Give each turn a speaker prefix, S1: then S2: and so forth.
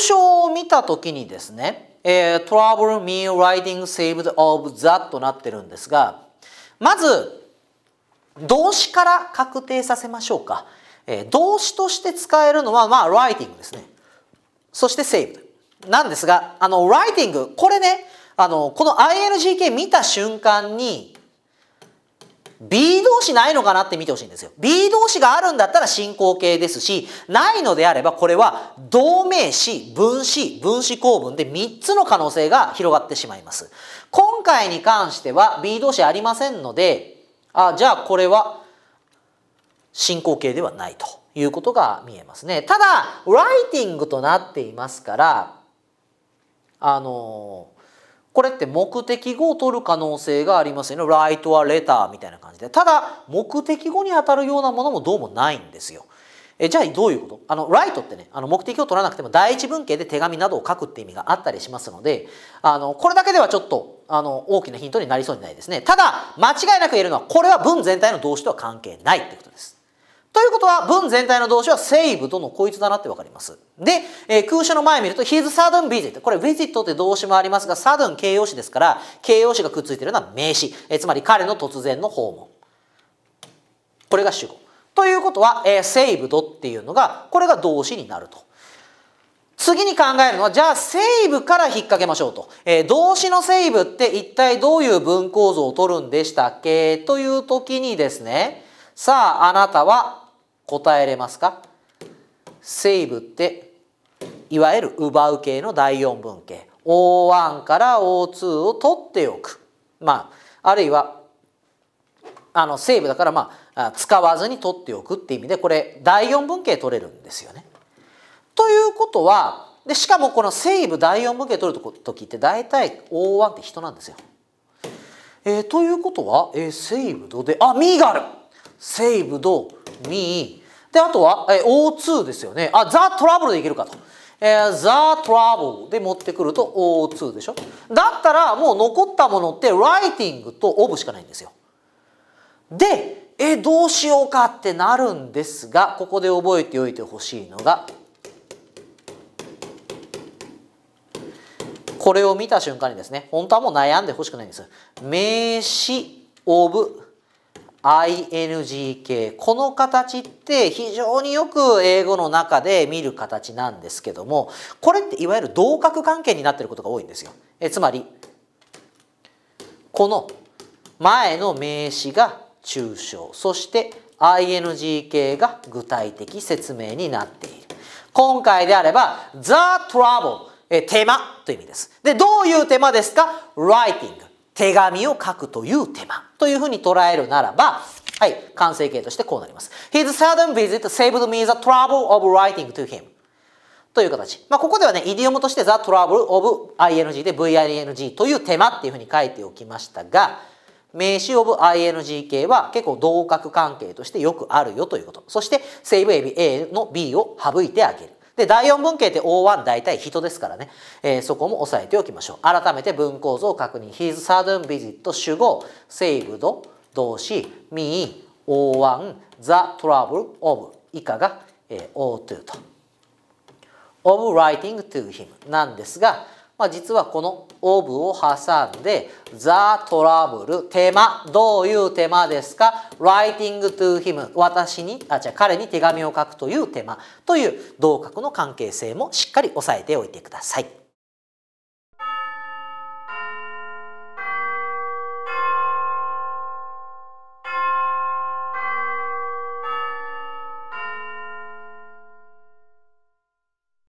S1: 賞を見た時にですね、えー、Trouble Me Riding Saved of That となってるんですが、まず、動詞から確定させましょうか。えー、動詞として使えるのは、まあ、writing ですね。そして saved。なんですが、あの、writing、これね、あの、この ing 形見た瞬間に、B 動詞ないのかなって見てほしいんですよ。B 動詞があるんだったら進行形ですし、ないのであればこれは同名詞、分詞、分詞構文で3つの可能性が広がってしまいます。今回に関しては B 動詞ありませんので、あ、じゃあこれは進行形ではないということが見えますね。ただ、ライティングとなっていますから、あのーこれって目的語を取る可能性がありますよね。write a letter みたいな感じで。ただ、目的語に当たるようなものもどうもないんですよ。えじゃあどういうことあの、write ってね、あの目的を取らなくても第一文型で手紙などを書くって意味があったりしますので、あの、これだけではちょっと、あの、大きなヒントになりそうにないですね。ただ、間違いなく言えるのは、これは文全体の動詞とは関係ないってことです。ということは文全体の動詞はセイブとのこいつだなってわかります。で、えー、空車の前見ると his sudden visit これ visit って動詞もありますが sudden 形容詞ですから形容詞がくっついてるのは名詞、えー、つまり彼の突然の訪問これが主語ということは、えー、セイブドっていうのがこれが動詞になると。次に考えるのは、じゃあ、セイブから引っ掛けましょうと。えー、動詞のセイブって一体どういう文構造を取るんでしたっけという時にですね、さああなたは答えれますかセーブっていわゆる奪う系の第4分形。O1 から O2 を取っておくまああるいはあのセーブだからまあ使わずに取っておくって意味でこれ第4分形取れるんですよね。ということはでしかもこのセーブ第4分形取る時って大体 O1 って人なんですよ。えー、ということは、えー、セーブドであミーがあるセーブドミー。で、あとは、えー、O2 ですよね。あ、ザ・トラブルでいけるかと。えー、ザ・トラブルで持ってくると O2 でしょ。だったらもう残ったものってライティングとオブしかないんですよ。で、えー、どうしようかってなるんですが、ここで覚えておいてほしいのが、これを見た瞬間にですね、本当はもう悩んでほしくないんです。名詞オブ ing 形この形って非常によく英語の中で見る形なんですけどもこれっていわゆる同格関係になってることが多いんですよ。えつまりこの前の名詞が抽象そして ing 形が具体的説明になっている。今回であれば the trouble 手間という意味です。でどういう手間ですか writing 手紙を書くという手間というふうに捉えるならば、はい、完成形としてこうなります。His sudden visit saved me the trouble of writing to him. という形。まあ、ここではね、イディオムとして The Trouble of ING で VING という手間っていうふうに書いておきましたが、名詞 of ING 系は結構同格関係としてよくあるよということ。そして、save A の B を省いてあげる。で、第4文型って O1 大体人ですからね、えー、そこも押さえておきましょう。改めて文構造を確認。His sudden visit 主語 saved 動詞 me O1 the trouble of 以下が、えー、O2 と。of writing to him なんですが、まあ、実はこのオブを挟んで、ザ・トラブル、手間、どういう手間ですか ?writing to him、私に、あ、違う、彼に手紙を書くという手間という同格の関係性もしっかり押さえておいてください。